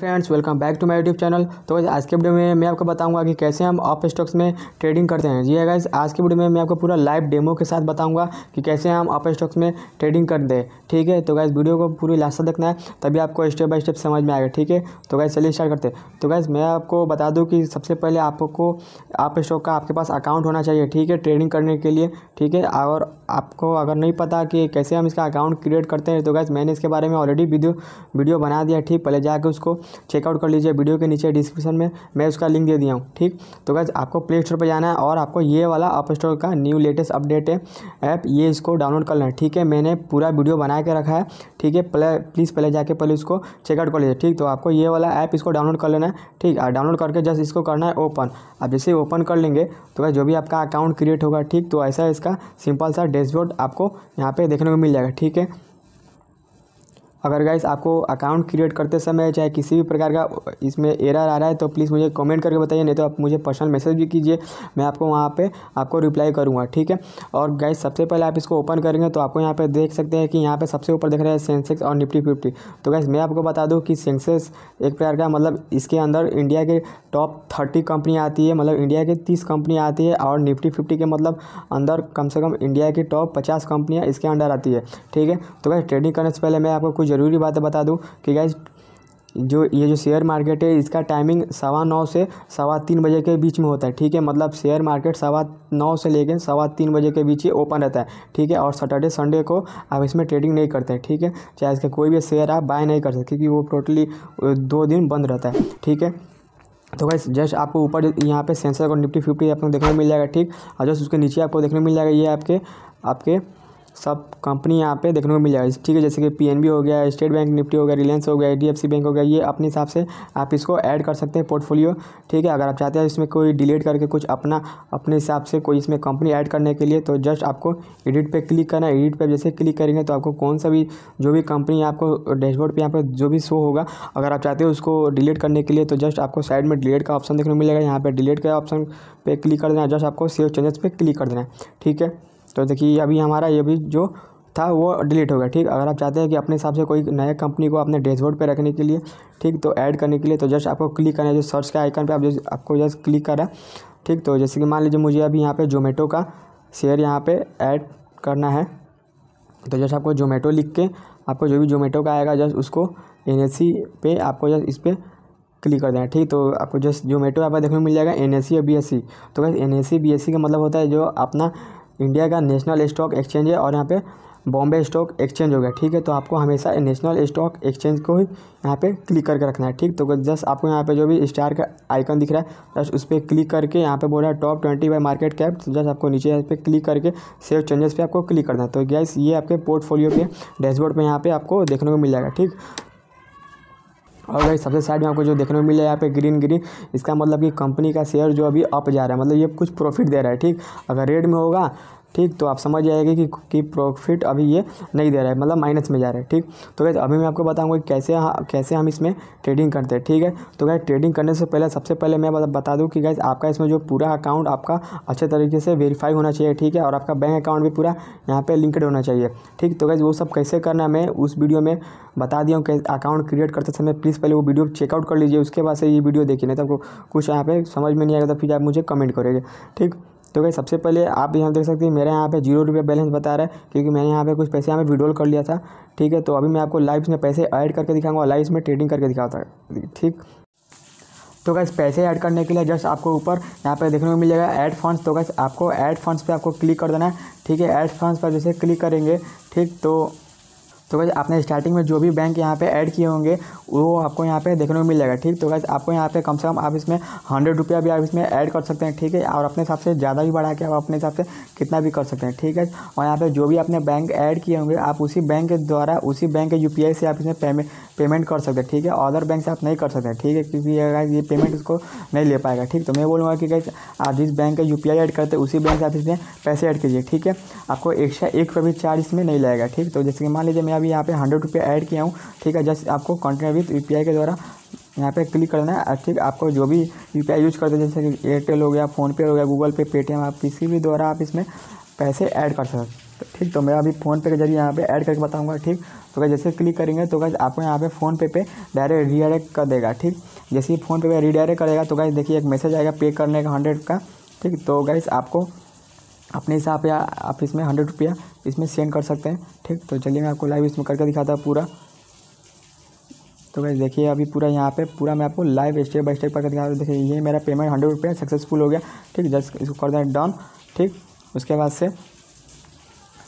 Friends welcome back to my YouTube channel तो वैसे आज के वीडियो में मैं आपको बताऊंगा कि कैसे हम ऑफ स्टॉक्स में ट्रेडिंग करते हैं जी है हाँ आज के वीडियो में मैं आपको पूरा लाइव डेमो के साथ बताऊंगा कि कैसे हम ऑफ स्टॉक्स में ट्रेडिंग कर दें ठीक है तो गैस वीडियो को पूरी लास्ट देखना है तभी आपको स्टेप बाय स्टेप समझ में आएगा ठीक है तो गैस चलिए स्टार्ट करते तो गैस मैं आपको बता दूँ कि सबसे पहले आपको ऑफ स्टॉक का आपके पास अकाउंट होना चाहिए ठीक है ट्रेडिंग करने के लिए ठीक है और आपको अगर नहीं पता कि कैसे हम इसका अकाउंट क्रिएट करते हैं तो गैस मैंने इसके बारे में ऑलरेडी वीडियो वीडियो बना दिया ठीक पहले जाकर उसको चेकआउट कर लीजिए वीडियो के नीचे डिस्क्रिप्शन में मैं उसका लिंक दे दिया हूँ ठीक तो गैस आपको प्ले स्टोर पर जाना है और आपको ये वाला अप स्टोर का न्यू लेटेस्ट अपडेट है ऐप ये इसको डाउनलोड कर लेना है ठीक है मैंने पूरा वीडियो बना के रखा है ठीक है पहले प्लीज़ पहले जाके पहले इसको चेकआउट कर लीजिए ठीक तो आपको ये वाला ऐप इसको डाउनलोड कर लेना है ठीक है डाउनलोड करके जस्ट इसको करना है ओपन अब जैसे ओपन कर लेंगे तो जो भी आपका अकाउंट क्रिएट होगा ठीक तो ऐसा इसका सिंपल सा डैशबोर्ड आपको यहाँ पे देखने को मिल जाएगा ठीक है अगर गाइस आपको अकाउंट क्रिएट करते समय चाहे किसी भी प्रकार का इसमें एरर आ रहा है तो प्लीज़ मुझे कमेंट करके बताइए नहीं तो आप मुझे पर्सनल मैसेज भी कीजिए मैं आपको वहाँ पे आपको रिप्लाई करूँगा ठीक है और गाइस सबसे पहले आप इसको ओपन करेंगे तो आपको यहाँ पे देख सकते हैं कि यहाँ पे सबसे ऊपर देख रहे हैं सेंसेक्स और निफ्टी फिफ्टी तो गाइस मैं आपको बता दूँ कि सेंसेक्स एक प्रकार का मतलब इसके अंदर इंडिया के टॉप थर्टी कंपनियाँ आती है मतलब इंडिया के तीस कंपनियाँ आती है और निफ्टी फिफ्टी के मतलब अंदर कम से कम इंडिया की टॉप पचास कंपनियाँ इसके अंडर आती है ठीक है तो गाइस ट्रेडिंग करने से पहले मैं आपको कुछ ज़रूरी बातें बता दूँ कि गैस जो ये जो शेयर मार्केट है इसका टाइमिंग सवा नौ से सवा तीन बजे के बीच में होता है ठीक है मतलब शेयर मार्केट सवा नौ से लेकर सवा तीन बजे के बीच ही ओपन रहता है ठीक है और सैटरडे संडे को आप इसमें ट्रेडिंग नहीं करते हैं ठीक है चाहे इसका कोई भी शेयर आप बाय नहीं कर सकते क्योंकि वो टोटली दो दिन बंद रहता है ठीक है तो भाई जस्ट आपको ऊपर यहाँ पे सेंसर और निफ्टी फिफ्टी आपको देखने को मिल जाएगा ठीक और जस्ट उसके नीचे आपको देखने मिल जाएगा ये आपके आपके सब कंपनी यहाँ पे देखने को मिल जाएगा ठीक है जैसे कि पीएनबी हो गया स्टेट बैंक निफ्टी हो गया रिलायंस हो गया एचडीएफसी बैंक हो गया ये अपने हिसाब से आप इसको ऐड कर सकते हैं पोर्टफोलियो ठीक है अगर आप चाहते हैं इसमें कोई डिलीट करके कुछ अपना अपने हिसाब से कोई इसमें कंपनी ऐड करने के लिए तो जस्ट आपको एडिट पर क्लिक करना एडिट पर जैसे क्लिक करेंगे तो आपको कौन सा भी जो भी कंपनी आपको डैशबोर्ड पर यहाँ पर जो भी शो होगा अगर आप चाहते हो उसको डिलीट करने के लिए तो जस्ट आपको साइड में डिलीट का ऑप्शन देखने को मिलेगा यहाँ पर डिलीट का ऑप्शन पर क्लिक कर देना जस्ट आपको सेव चेंजेस पर क्लिक कर देना है ठीक है तो देखिए अभी हमारा ये भी जो था वो डिलीट हो गया ठीक अगर आप चाहते हैं कि अपने हिसाब से कोई नया कंपनी को अपने डैशबोर्ड पे रखने के लिए ठीक तो ऐड करने के लिए तो जस्ट आपको क्लिक करना है जो सर्च के आइकन पे आप जो आपको जस्ट क्लिक करा ठीक तो जैसे कि मान लीजिए मुझे अभी यहाँ पे जोमेटो का शेयर यहाँ पे ऐड करना है तो जस्ट आपको जोमेटो लिख के आपको जो भी जोमेटो का आएगा जस्ट उसको एन पे आपको जस्ट इस पर क्लिक कर देना ठीक तो आपको जस्ट जोमेटो यहाँ पर देखने को मिल जाएगा एन एस सी और बी एस सी तो बस N S C B S C का मतलब होता है जो अपना इंडिया का नेशनल स्टॉक एक्सचेंज है और यहाँ पे बॉम्बे स्टॉक एक्सचेंज हो गया ठीक है तो आपको हमेशा नेशनल स्टॉक एक्सचेंज को ही यहाँ पे क्लिक करके रखना है ठीक तो जस्ट आपको यहाँ पे जो भी स्टार का आइकन दिख रहा है जस्ट उस पर क्लिक करके यहाँ पे बोल रहा है top twenty by market cap तो जस्ट आपको नीचे यहाँ पे क्लिक करके सेव चेंजेस पे आपको क्लिक करना है तो गैस ये आपके पोर्टफोलियो के डैशबोर्ड पर यहाँ पे आपको देखने को मिल जाएगा ठीक और भाई सबसे साइड में आपको जो देखने को मिल रहा है यहाँ पे ग्रीन ग्रीन इसका मतलब कि कंपनी का शेयर जो अभी अप जा रहा है मतलब ये कुछ प्रॉफिट दे रहा है ठीक अगर रेड में होगा ठीक तो आप समझ जाएगा कि कि प्रॉफिट अभी ये नहीं दे रहा है मतलब माइनस में जा रहा है ठीक तो गैस अभी मैं आपको बताऊंगा कि कैसे हाँ कैसे हम इसमें ट्रेडिंग करते हैं ठीक है तो गैस ट्रेडिंग करने से पहले सबसे पहले मैं बता दूं कि गैस आपका इसमें जो पूरा अकाउंट आपका अच्छे तरीके से वेरीफाई होना चाहिए ठीक है और आपका बैंक अकाउंट भी पूरा यहाँ पर लिंकड होना चाहिए ठीक तो गैस वो सब कैसे करना मैं उस वीडियो में बता दिया हूँ कैसे अकाउंट क्रिएट करते समय प्लीज़ पहले वो वीडियो चेकआउट कर लीजिए उसके बाद से ये वीडियो देखिए नहीं तो कुछ यहाँ पर समझ में नहीं आएगा तो फिर आप मुझे कमेंट करेंगे ठीक तो गई सबसे पहले आप यहाँ देख सकते हैं मेरे यहाँ पे जीरो रुपये बैलेंस बता रहा है क्योंकि मैंने यहाँ पे कुछ पैसे यहाँ पे विड्रॉल कर लिया था ठीक है तो अभी मैं आपको लाइव में पैसे ऐड करके दिखाऊंगा लाइव में ट्रेडिंग करके दिखाता ठीक तो गैस पैसे ऐड करने के लिए जस्ट आपको ऊपर यहाँ पे देखने को मिल जाएगा ऐड फंड्स तो गैस आपको ऐड फंड्स पे आपको क्लिक कर देना है ठीक है ऐड फंड्स पर जैसे क्लिक करेंगे ठीक तो तो गैस आपने स्टार्टिंग में जो भी बैंक यहाँ पे ऐड किए होंगे वो आपको यहाँ पे देखने को मिलेगा ठीक तो गैस आपको यहाँ पे कम से कम आप इसमें हंड्रेड रुपया भी आप इसमें ऐड कर सकते हैं ठीक है और अपने हिसाब से ज़्यादा भी बढ़ा के आप अपने हिसाब से कितना भी कर सकते हैं ठीक है और यहाँ पर जो भी आपने बैंक ऐड किए होंगे आप उसी बैंक के द्वारा उसी बैंक के यू से आप इसमें पेमेंट पेमेंट कर सकते हैं ठीक है अदर बैंक से आप नहीं कर सकते ठीक है क्योंकि ये पेमेंट उसको नहीं ले पाएगा ठीक तो मैं बोलूँगा कि गाइस आप जिस बैंक का यू ऐड करते हैं उसी बैंक से आप इसमें पैसे ऐड कीजिए ठीक है आपको एक्स्ट्रा एक रुपये भी चार्ज इसमें नहीं लगेगा ठीक तो जैसे कि मान लीजिए मैं अभी यहाँ पे हंड्रेड रुपये ऐड किया हूँ ठीक है जस्ट आपको कंटिन्यू विथ यू के द्वारा यहाँ पे क्लिक करना है ठीक आपको जो भी यू यूज़ करते हैं जैसे कि एयरटेल हो गया फ़ोनपे हो गया गूगल पे पेटीएम आप किसी भी द्वारा आप इसमें पैसे ऐड कर सकते तो ठीक तो मैं अभी फ़ोनपे के जरिए यहाँ पे ऐड करके बताऊँगा ठीक तो क्या जैसे क्लिक करेंगे तो क्या आपको यहाँ पे फ़ोनपे पे डायरेक्ट रीडायरेक्ट कर देगा ठीक जैसे ही फ़ोनपे पे रीडायरेक्ट करेगा तो क्या देखिए एक मैसेज आएगा पे करने का हंड्रेड का ठीक तो गैस आपको अपने हिसाब या आप इसमें हंड्रेड रुपया इसमें सेंड कर सकते हैं ठीक तो चलिए मैं आपको लाइव इसमें करके दिखाता हूँ पूरा तो गैस देखिए अभी पूरा यहाँ पे पूरा मैं आपको लाइव स्टेप बाई स्टेप करके दिखा रहा हूँ देखिए ये मेरा पेमेंट हंड्रेड रुपया सक्सेसफुल हो गया ठीक जस्ट इसको कर दें डन ठीक उसके बाद से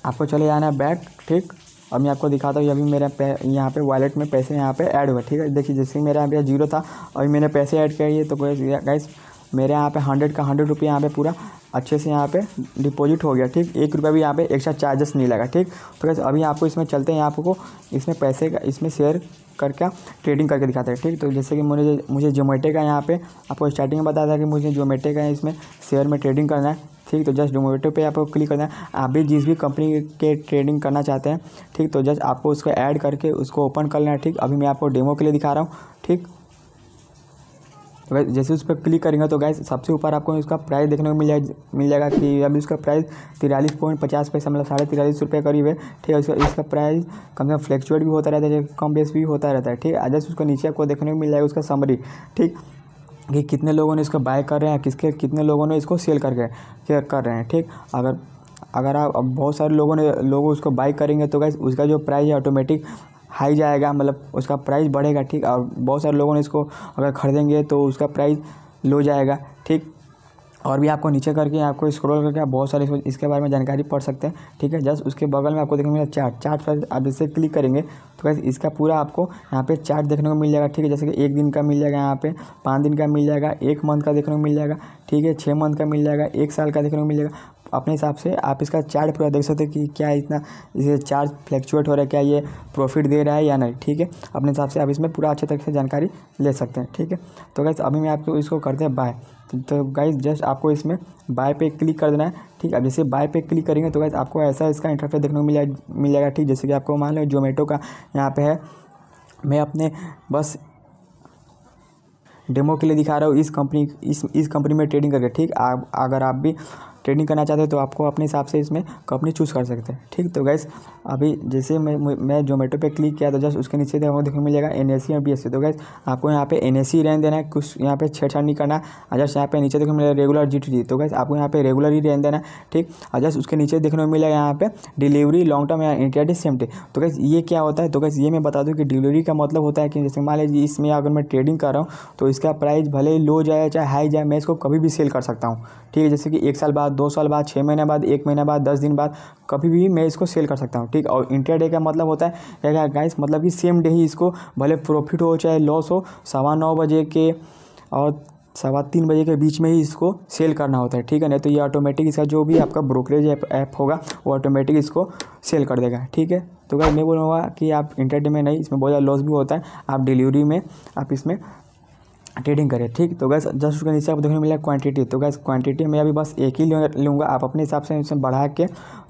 आपको चले जाना है बैग ठीक अब मैं आपको दिखाता हूँ अभी मेरा यहाँ पे वॉलेट में पैसे यहाँ पे ऐड हुए ठीक है देखिए जैसे मेरा यहाँ पे जीरो था अभी मैंने पैसे ऐड किए तो गैस मेरे यहाँ पे हंड्रेड का हंड्रेड रुपये यहाँ पे पूरा अच्छे से यहाँ पे डिपॉजिट हो गया ठीक एक रुपया भी यहाँ पे एक्स्ट्रा चार्जेस नहीं लगा ठीक तो कैसे अभी आपको इसमें चलते हैं आपको इसमें पैसे का इसमें शेयर करके ट्रेडिंग करके दिखाते हैं ठीक तो जैसे कि मुझे मुझे जोमेटो का यहाँ पे आपको स्टार्टिंग में बताया था कि मुझे जोमेटो का इसमें शेयर में ट्रेडिंग करना है ठीक तो जस्ट जोमेटो पे आपको क्लिक करना है आप भी जिस भी कंपनी के ट्रेडिंग करना चाहते हैं ठीक तो जस्ट आपको उसको ऐड करके उसको ओपन कर लेना ठीक अभी मैं आपको डेमो के लिए दिखा रहा हूँ ठीक तो गैस जैसे उस पर क्लिक करेंगे तो गैस सबसे ऊपर आपको इसका प्राइस देखने को मिल जाए मिल जाएगा कि अभी उसका प्राइस तिरालीस पॉइंट पचास पैसा मतलब साढ़े तिरालीस रुपये करीब है ठीक है उसका इसका प्राइस कम से कम फ्लैक्चुएट भी होता रहता है कम बेस भी होता रहता है ठीक है जैसे उसको नीचे आपको देखने को मिल जाएगा उसका समरी ठीक कि कितने लोगों ने इसको बाय कर रहे हैं किसके कितने लोगों ने इसको सेल करके कर रहे हैं ठीक अगर अगर आप बहुत सारे लोगों ने लोग उसको बाई करेंगे तो गैस उसका जो प्राइस है ऑटोमेटिक हाई जाएगा मतलब उसका प्राइस बढ़ेगा ठीक और बहुत सारे लोगों ने इसको अगर ख़रीदेंगे तो उसका प्राइस लो जाएगा ठीक और भी आपको नीचे करके आपको स्क्रॉल करके आप बहुत सारे इसके बारे में जानकारी पढ़ सकते हैं ठीक है जस्ट उसके बगल में आपको देखने को मिलेगा चार्ट चार्ट पर आप जैसे क्लिक करेंगे तो कैसे इसका पूरा आपको यहाँ पे चार्ट देखने को मिल जाएगा ठीक है जैसे कि एक दिन का मिल जाएगा यहाँ पे पाँच दिन का मिल जाएगा एक मंथ का देखने को मिल जाएगा ठीक है छः मंथ का मिल जाएगा एक साल का देखने को मिल जाएगा अपने हिसाब से आप इसका चार्ट पूरा देख सकते हो कि क्या इतना इसे चार्ज फ्लैक्चुएट हो रहा है क्या ये प्रॉफिट दे रहा है या नहीं ठीक है अपने हिसाब से आप इसमें पूरा अच्छे तरीके से जानकारी ले सकते हैं ठीक है तो गैस अभी मैं आपको इसको करते हैं बाय तो गाइस जस्ट आपको इसमें बाय पे क्लिक कर देना है ठीक अब जैसे बाय पे क्लिक करेंगे तो गाइस आपको ऐसा इसका इंटरफेस देखने को मिल जाएगा मिल जाएगा ठीक जैसे कि आपको मान लो जोमेटो का यहाँ पे है मैं अपने बस डेमो के लिए दिखा रहा हूँ इस कंपनी इस इस कंपनी में ट्रेडिंग करके ठीक आप अगर आप भी ट्रेडिंग करना चाहते हैं तो आपको अपने हिसाब से इसमें कंपनी चूज़ कर सकते हैं ठीक तो गैस अभी जैसे मैं मैं जोमेटो पे क्लिक किया तो जस्ट उसके नीचे देखो देखने मिलेगा एन एस e और बी e। तो गैस आपको यहाँ पे एन एस रहने देना है कुछ यहाँ पे छेड़छाड़ नहीं करना जस्ट यहाँ पे नीचे देखने मिलेगा रेगुलर जी तो गैस आपको यहाँ पे रेगुलर ही रहने देना ठीक और जस्ट उसके नीचे देखने को मिलेगा यहाँ पे डिलीवरी लॉन्ग टर्म या इंटरडी सेम डे तो गैस ये क्या होता है तो गैस ये मैं बता दूँ कि डिलीवरी का मतलब होता है कि जैसे मान लीजिए इसमें अगर मैं ट्रेडिंग कर रहा हूँ तो इसका प्राइस भले ही लो जाए चाहे हाई जाए मैं इसको कभी भी सेल कर सकता हूँ ठीक है जैसे कि एक साल बाद बाद दो साल बाद छः महीने बाद एक महीने बाद दस दिन बाद कभी भी मैं इसको सेल कर सकता हूँ ठीक और इंटरडे का मतलब होता है क्या क्या गाइस मतलब कि सेम डे ही इसको भले प्रॉफिट हो चाहे लॉस हो सवा नौ बजे के और सवा तीन बजे के बीच में ही इसको सेल करना होता है ठीक है ना तो ये ऑटोमेटिक इसका जो भी आपका ब्रोकरेज ऐप होगा वो ऑटोमेटिक इसको सेल कर देगा ठीक है तो गाइस मैं बोलूँगा कि आप इंटरडे में नहीं इसमें बहुत ज़्यादा लॉस भी होता है आप डिलीवरी में आप इसमें ट्रेडिंग करें ठीक तो गैस जस्ट उसके नीचे आपको देखने मिला क्वांटिटी तो गैस क्वांटिटी मैं अभी बस एक ही लूँगा आप अपने हिसाब से इसमें बढ़ा के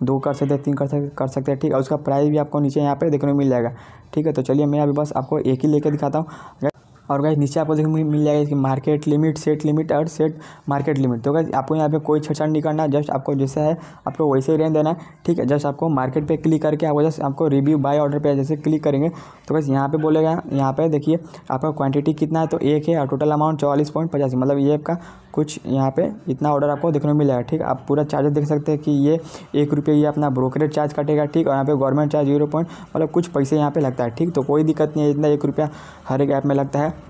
दो कर सकते हैं तीन कर सकते कर सकते हैं ठीक और उसका प्राइस भी आपको नीचे यहाँ पे देखने को मिल जाएगा ठीक है तो चलिए मैं अभी बस आपको एक ही लेके दिखाता हूँ और गाइज नीचे आपको देखने मिल जाएगा इसकी मार्केट लिमिट सेट लिमिट और सेट मार्केट लिमिट तो गाइज आपको यहाँ पे कोई छेड़छाड़ नहीं करना जस्ट आपको जैसा है आपको वैसे ही रहने देना है ठीक है जस्ट आपको मार्केट पे क्लिक करके आपको जस्ट आपको रिव्यू बाय ऑर्डर पे जैसे क्लिक करेंगे तो बस यहाँ पे बोलेगा यहाँ पे देखिए आपका क्वांटिटी कितना है तो एक है और टोटल अमाउंट चौवालीस पॉइंट पचासी मतलब ये आपका कुछ यहाँ पे इतना ऑर्डर आपको देखने को मिलेगा ठीक आप पूरा चार्जेस देख सकते हैं कि ये एक रुपये ये अपना ब्रोकरेज चार्ज कटेगा ठीक और यहाँ पे गवर्नमेंट चार्ज जीरो पॉइंट मतलब कुछ पैसे यहाँ पे लगता है ठीक तो कोई दिक्कत नहीं है इतना एक रुपया हर एक ऐप में लगता है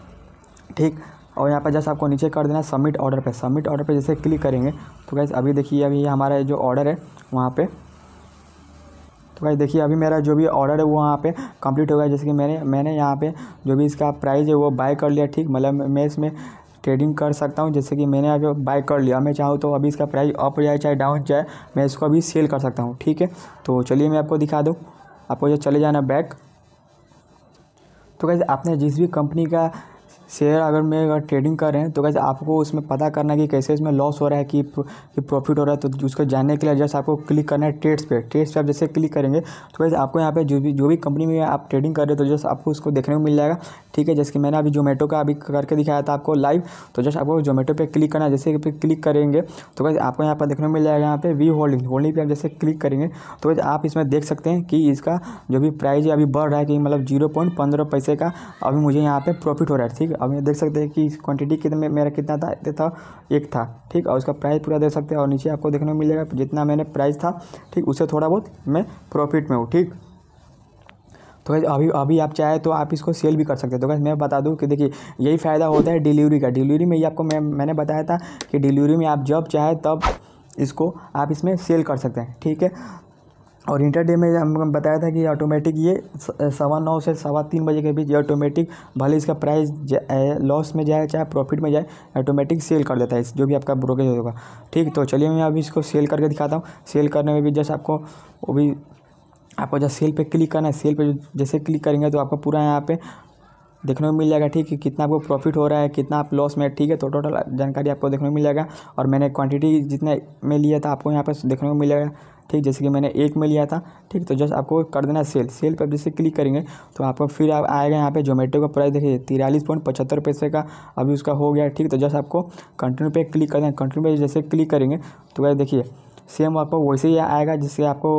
ठीक और यहाँ पर जैसे आपको नीचे कर देना सबमिट ऑर्डर पे सबमिट ऑर्डर पे जैसे क्लिक करेंगे तो कैसे अभी देखिए अभी हमारा जो ऑर्डर है वहाँ पे तो भाई देखिए अभी मेरा जो भी ऑर्डर है वो वहाँ पे कंप्लीट हो गया जैसे कि मैंने मैंने यहाँ पे जो भी इसका प्राइस है वो बाय कर लिया ठीक मतलब मैं इसमें ट्रेडिंग कर सकता हूँ जैसे कि मैंने अभी बाय कर लिया मैं चाहूँ तो अभी इसका प्राइस अप जाए चाहे डाउन जाए मैं इसको अभी सेल कर सकता हूँ ठीक है तो चलिए मैं आपको दिखा दूँ आपको जो चले जाना बैक तो कैसे आपने जिस भी कंपनी का शेयर अगर मैं अगर ट्रेडिंग कर रहे हैं तो कैसे आपको उसमें पता करना है कि कैसे इसमें लॉस हो रहा है कि कि प्रॉफिट हो रहा है तो उसको जानने के लिए जैसे आपको क्लिक करना है ट्रेड्स पे ट्रेड्स पे आप जैसे क्लिक करेंगे तो कैसे आपको यहाँ पे जो भी जो भी कंपनी में आप ट्रेडिंग कर रहे हो तो जस्ट आपको उसको देखने को मिल जाएगा ठीक है जैसे कि मैंने अभी जोमेटो का अभी करके दिखाया था आपको लाइव तो जस्ट आपको जोमेटो पर क्लिक करना है जैसे पे क्लिक करेंगे तो कैसे आपको यहाँ पर देखने को मिल जाएगा यहाँ पे वी होल्डिंग होल्डिंग पर आप जैसे क्लिक करेंगे तो कैसे आप इसमें देख सकते हैं कि इसका जो भी प्राइस अभी बढ़ रहा है कि मतलब जीरो पॉइंट पंद्रह पैसे का अभी मुझे यहाँ पर प्रॉफिट हो रहा है ठीक है अब ये देख सकते हैं कि क्वांटिटी कितने में मेरा कितना था था एक था ठीक और उसका प्राइस पूरा देख सकते हैं और नीचे आपको देखने को मिलेगा जितना मैंने प्राइस था ठीक उससे थोड़ा बहुत मैं प्रॉफिट में हूँ ठीक तो गैस अभी अभी आप चाहे तो आप इसको सेल भी कर सकते हैं तो गैस मैं बता दूं कि देखिए यही फ़ायदा होता है डिलीवरी का डिलीवरी में ये आपको मैं मैंने बताया था कि डिलीवरी में आप जब चाहे तब इसको आप इसमें सेल कर सकते हैं ठीक है और इंटरडे में हम बताया था कि ऑटोमेटिक ये सवा नौ से सवा तीन बजे के बीच ये ऑटोमेटिक भले इसका प्राइस लॉस में जाए चाहे प्रॉफिट में जाए ऑटोमेटिक सेल कर देता है जो भी आपका ब्रोकेज होगा ठीक तो चलिए मैं अभी इसको सेल करके दिखाता हूँ सेल करने में भी जैसे आपको वो भी आपको जब सेल पे क्लिक करना है सेल पे जैसे क्लिक करेंगे तो आपको पूरा यहाँ पे देखने को मिल जाएगा ठीक है कितना आपको प्रॉफिट हो रहा है कितना आप लॉस में ठीक है तो टोटल जानकारी आपको देखने को मिल जाएगा और मैंने क्वांटिटी जितने में लिया था आपको यहाँ पर देखने को मिल जाएगा ठीक जैसे कि मैंने एक में लिया था ठीक तो जस्ट आपको कर देना सेल सेल पर जैसे क्लिक करेंगे तो आपको फिर आप आएगा यहाँ पे जोमेटो का प्राइस देखिए तिरालीस पॉइंट पचहत्तर पैसे का अभी उसका हो गया ठीक तो जस्ट आपको कंटिन्यू पे क्लिक कर देना कंटिन्यू पे जैसे क्लिक करेंगे तो वह देखिए सेम आपको वैसे ही आएगा जिससे आपको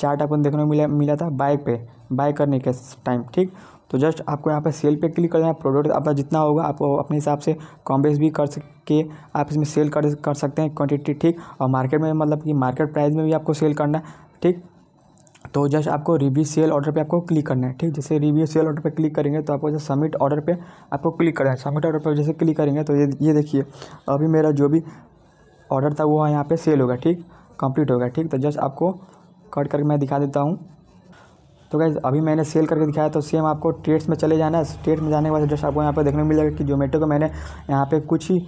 चार्ट आपको देखने को मिला मिला था बाइक पे बाय करने के टाइम ठीक तो जस्ट आपको यहाँ पर सेल पे क्लिक कर देना प्रोडक्ट आपका जितना होगा आप अपने हिसाब से कॉम्बेस भी कर सके आप इसमें सेल कर कर सकते हैं क्वांटिटी ठीक और मार्केट में मतलब कि मार्केट प्राइस में भी आपको सेल करना है ठीक तो जस्ट आपको रिव्यू सेल ऑर्डर पे आपको क्लिक करना है ठीक जैसे रिव्यू सेल ऑर्डर पे क्लिक करेंगे तो आपको जैसे सबमिट ऑर्डर पे आपको क्लिक करना है सबमिट ऑर्डर पर जैसे क्लिक करेंगे तो ये ये देखिए अभी मेरा जो भी ऑर्डर था वो यहाँ पे सेल होगा ठीक कंप्लीट होगा ठीक तो जस्ट आपको कट करके मैं दिखा देता हूँ तो गाइज़ अभी मैंने सेल करके दिखाया तो सेम आपको ट्रेड्स में चले जाना है ट्रेड्स में जाने के बाद जस्ट आपको यहाँ पर देखने को मिल जाएगा कि जोमेटो को मैंने यहाँ पर कुछ ही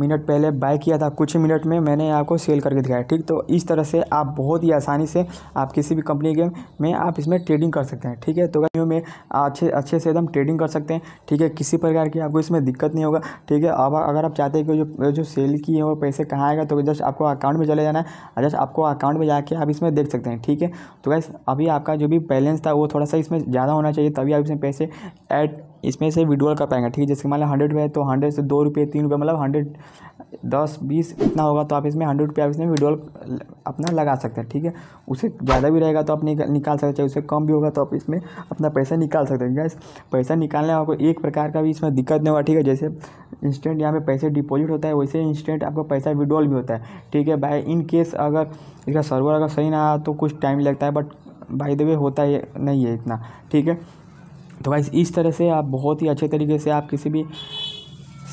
मिनट पहले बाय किया था कुछ मिनट में मैंने आपको सेल करके दिखाया ठीक तो इस तरह से आप बहुत ही आसानी से आप किसी भी कंपनी के में आप इसमें ट्रेडिंग कर सकते हैं ठीक है तो कंपनियों में अच्छे अच्छे से एकदम ट्रेडिंग कर सकते हैं ठीक है किसी प्रकार की आपको इसमें दिक्कत नहीं होगा ठीक है अब अगर आप चाहते हैं कि जो जो सेल किए वो पैसे कहाँ आएगा तो जस्ट आपको अकाउंट में चले जाना है जस्ट आपको अकाउंट में जाके आप इसमें देख सकते हैं ठीक है तो गैस अभी आपका जो भी बैलेंस था वो थोड़ा सा इसमें ज़्यादा होना चाहिए तभी आप इसमें पैसे ऐड इसमें से विड्रॉल कर पाएंगे ठीक है जैसे मान लिया हंड्रेड रुपये तो हंड्रेड से दो रुपये तीन रुपये मतलब हंड्रेड दस बीस इतना होगा तो आप इसमें हंड्रेड रुपये आप इसमें विड्रॉल अपना लगा सकते हैं ठीक है उसे ज़्यादा भी रहेगा तो आप निकाल सकते हैं उससे कम भी होगा तो आप इसमें अपना पैसा निकाल सकते हैं गैस पैसा निकालने आपको एक प्रकार का भी इसमें दिक्कत नहीं होगा ठीक है जैसे इंस्टेंट यहाँ पे पैसे डिपॉजिट होता है वैसे इंस्टेंट आपको पैसा विड्रॉल भी होता है ठीक है भाई इन केस अगर इसका सर्वर अगर सही ना आया तो कुछ टाइम लगता है बट बाई द वे होता है नहीं है इतना ठीक है तो गाइस इस तरह से आप बहुत ही अच्छे तरीके से आप किसी भी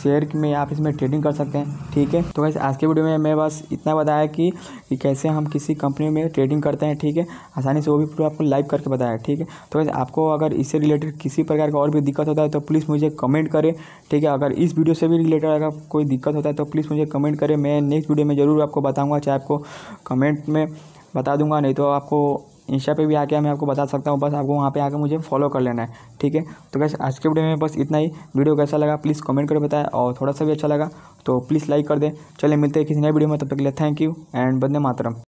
शेयर में आप इसमें ट्रेडिंग कर सकते हैं ठीक है तो वैसे आज के वीडियो में मैं बस इतना बताया कि, कि कैसे हम किसी कंपनी में ट्रेडिंग करते हैं ठीक है आसानी से वो भी पूरा आपको लाइव करके बताया ठीक है तो वैसे आपको अगर इससे रिलेटेड किसी प्रकार का और भी दिक्कत होता है तो प्लीज़ मुझे कमेंट करें ठीक है अगर इस वीडियो से भी रिलेटेड अगर कोई दिक्कत होता है तो प्लीज़ मुझे कमेंट करें मैं नेक्स्ट वीडियो में ज़रूर आपको बताऊँगा चाहे आपको कमेंट में बता दूंगा नहीं तो आपको इंस्टा पे भी आके मैं आपको बता सकता हूँ बस आपको वहाँ पे आके मुझे फॉलो कर लेना है ठीक है तो कैसे आज के वीडियो में बस इतना ही वीडियो कैसा लगा प्लीज़ कमेंट करके बताएं और थोड़ा सा भी अच्छा लगा तो प्लीज़ लाइक कर दें चले मिलते हैं किसी नए वीडियो में तब तक के लिए थैंक यू एंड बंदे मातरम